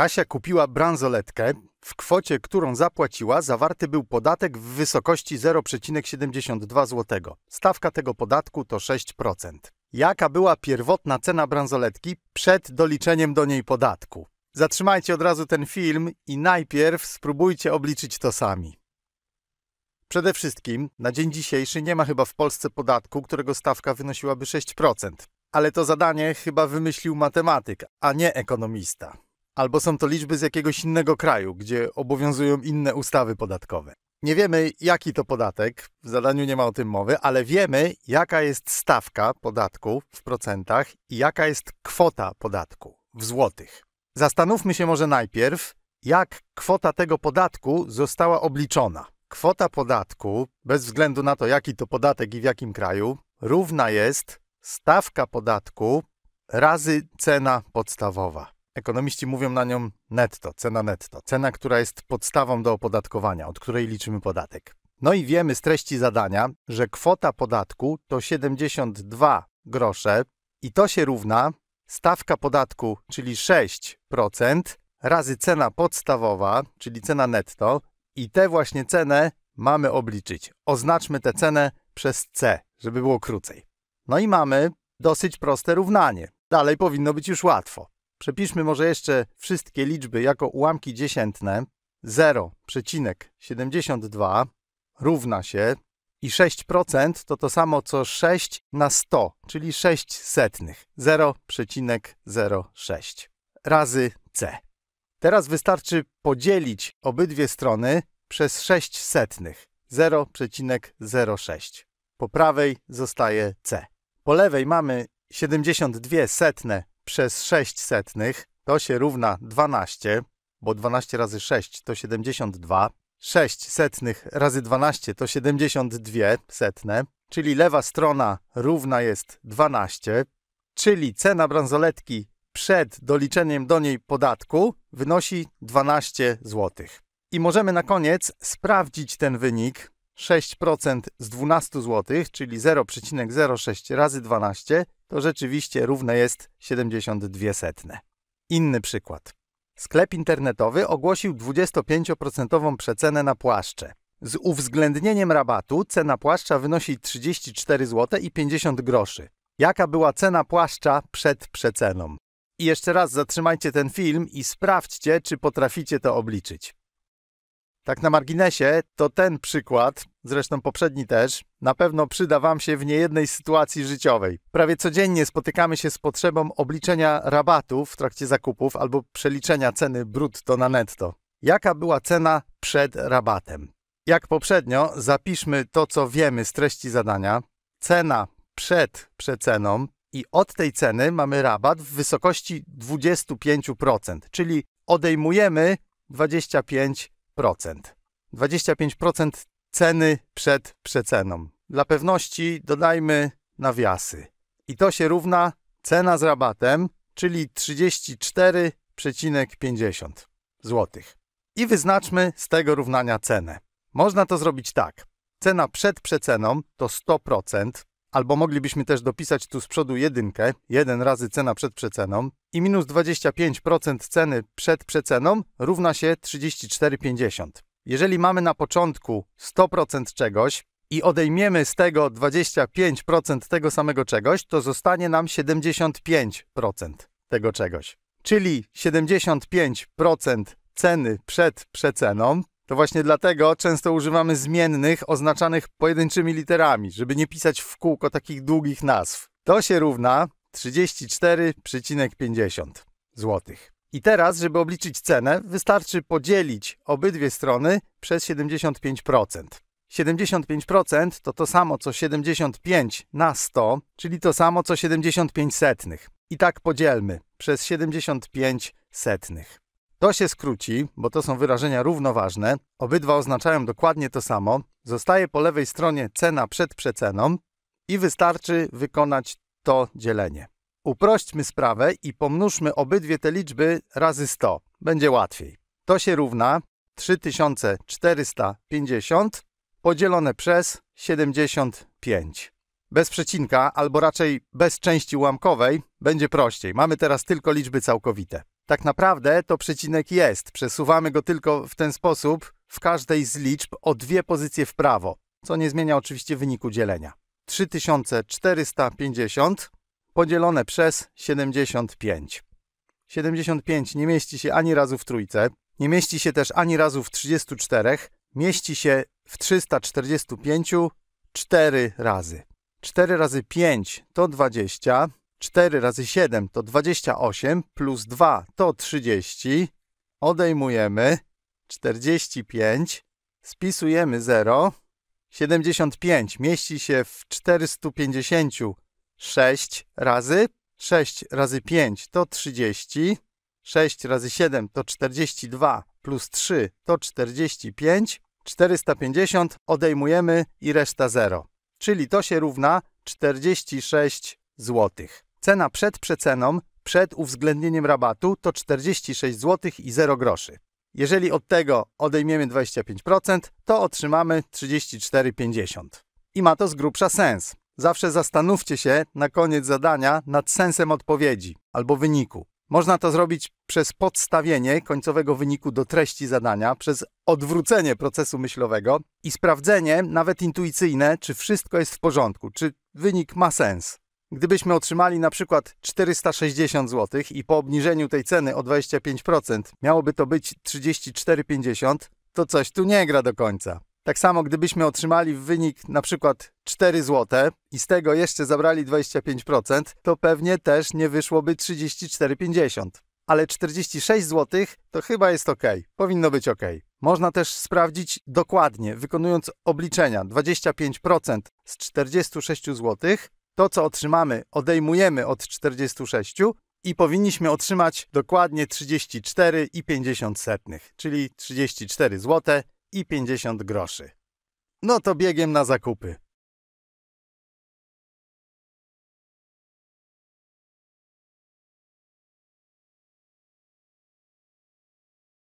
Kasia kupiła bransoletkę, w kwocie, którą zapłaciła, zawarty był podatek w wysokości 0,72 zł. Stawka tego podatku to 6%. Jaka była pierwotna cena bransoletki przed doliczeniem do niej podatku? Zatrzymajcie od razu ten film i najpierw spróbujcie obliczyć to sami. Przede wszystkim, na dzień dzisiejszy nie ma chyba w Polsce podatku, którego stawka wynosiłaby 6%. Ale to zadanie chyba wymyślił matematyk, a nie ekonomista albo są to liczby z jakiegoś innego kraju, gdzie obowiązują inne ustawy podatkowe. Nie wiemy, jaki to podatek, w zadaniu nie ma o tym mowy, ale wiemy, jaka jest stawka podatku w procentach i jaka jest kwota podatku w złotych. Zastanówmy się może najpierw, jak kwota tego podatku została obliczona. Kwota podatku, bez względu na to, jaki to podatek i w jakim kraju, równa jest stawka podatku razy cena podstawowa. Ekonomiści mówią na nią netto, cena netto, cena, która jest podstawą do opodatkowania, od której liczymy podatek. No i wiemy z treści zadania, że kwota podatku to 72 grosze i to się równa stawka podatku, czyli 6%, razy cena podstawowa, czyli cena netto i tę właśnie cenę mamy obliczyć. Oznaczmy tę cenę przez C, żeby było krócej. No i mamy dosyć proste równanie. Dalej powinno być już łatwo. Przepiszmy może jeszcze wszystkie liczby jako ułamki dziesiętne. 0,72 równa się i 6% to to samo co 6 na 100, czyli 6 setnych, 0,06 razy c. Teraz wystarczy podzielić obydwie strony przez 6 setnych, 0,06. Po prawej zostaje c. Po lewej mamy 72 setne przez 6 setnych to się równa 12, bo 12 razy 6 to 72. 6 setnych razy 12 to 72 setne, czyli lewa strona równa jest 12, czyli cena bransoletki przed doliczeniem do niej podatku wynosi 12 zł. I możemy na koniec sprawdzić ten wynik 6% z 12 zł, czyli 0,06 razy 12, to rzeczywiście równe jest 72 setne. Inny przykład. Sklep internetowy ogłosił 25% przecenę na płaszcze. Z uwzględnieniem rabatu cena płaszcza wynosi 34 zł i 50 groszy. Jaka była cena płaszcza przed przeceną? I jeszcze raz zatrzymajcie ten film i sprawdźcie, czy potraficie to obliczyć. Tak na marginesie, to ten przykład, zresztą poprzedni też, na pewno przyda Wam się w niejednej sytuacji życiowej. Prawie codziennie spotykamy się z potrzebą obliczenia rabatów w trakcie zakupów albo przeliczenia ceny brutto na netto. Jaka była cena przed rabatem? Jak poprzednio, zapiszmy to, co wiemy z treści zadania. Cena przed przeceną i od tej ceny mamy rabat w wysokości 25%, czyli odejmujemy 25 25% ceny przed przeceną. Dla pewności dodajmy nawiasy. I to się równa cena z rabatem, czyli 34,50 zł. I wyznaczmy z tego równania cenę. Można to zrobić tak. Cena przed przeceną to 100%, Albo moglibyśmy też dopisać tu z przodu jedynkę, 1 razy cena przed przeceną i minus 25% ceny przed przeceną równa się 34,50. Jeżeli mamy na początku 100% czegoś i odejmiemy z tego 25% tego samego czegoś, to zostanie nam 75% tego czegoś. Czyli 75% ceny przed przeceną to właśnie dlatego często używamy zmiennych oznaczanych pojedynczymi literami, żeby nie pisać w kółko takich długich nazw. To się równa 34,50 zł. I teraz, żeby obliczyć cenę, wystarczy podzielić obydwie strony przez 75%. 75% to to samo co 75 na 100, czyli to samo co 75 setnych. I tak podzielmy przez 75 setnych. To się skróci, bo to są wyrażenia równoważne. Obydwa oznaczają dokładnie to samo. Zostaje po lewej stronie cena przed przeceną i wystarczy wykonać to dzielenie. Uprośćmy sprawę i pomnóżmy obydwie te liczby razy 100. Będzie łatwiej. To się równa 3450 podzielone przez 75. Bez przecinka, albo raczej bez części ułamkowej, będzie prościej. Mamy teraz tylko liczby całkowite tak naprawdę to przecinek jest. Przesuwamy go tylko w ten sposób w każdej z liczb o dwie pozycje w prawo, co nie zmienia oczywiście wyniku dzielenia. 3450 podzielone przez 75. 75 nie mieści się ani razu w trójce, nie mieści się też ani razu w 34, mieści się w 345 4 razy. 4 razy 5 to 20, 4 razy 7 to 28, plus 2 to 30. Odejmujemy 45, spisujemy 0. 75 mieści się w 450 6 razy. 6 razy 5 to 30. 6 razy 7 to 42, plus 3 to 45. 450 odejmujemy i reszta 0. Czyli to się równa 46 złotych. Cena przed przeceną, przed uwzględnieniem rabatu to 46 zł i 0 groszy. Jeżeli od tego odejmiemy 25%, to otrzymamy 34,50. I ma to z grubsza sens. Zawsze zastanówcie się na koniec zadania nad sensem odpowiedzi albo wyniku. Można to zrobić przez podstawienie końcowego wyniku do treści zadania, przez odwrócenie procesu myślowego i sprawdzenie, nawet intuicyjne, czy wszystko jest w porządku, czy wynik ma sens. Gdybyśmy otrzymali na przykład 460 zł i po obniżeniu tej ceny o 25% miałoby to być 34,50, to coś tu nie gra do końca. Tak samo gdybyśmy otrzymali wynik na przykład 4 zł i z tego jeszcze zabrali 25%, to pewnie też nie wyszłoby 34,50. Ale 46 zł to chyba jest ok. Powinno być ok. Można też sprawdzić dokładnie, wykonując obliczenia 25% z 46 zł to, co otrzymamy, odejmujemy od 46 i powinniśmy otrzymać dokładnie 34,50, czyli 34 zł i 50 groszy. No to biegiem na zakupy.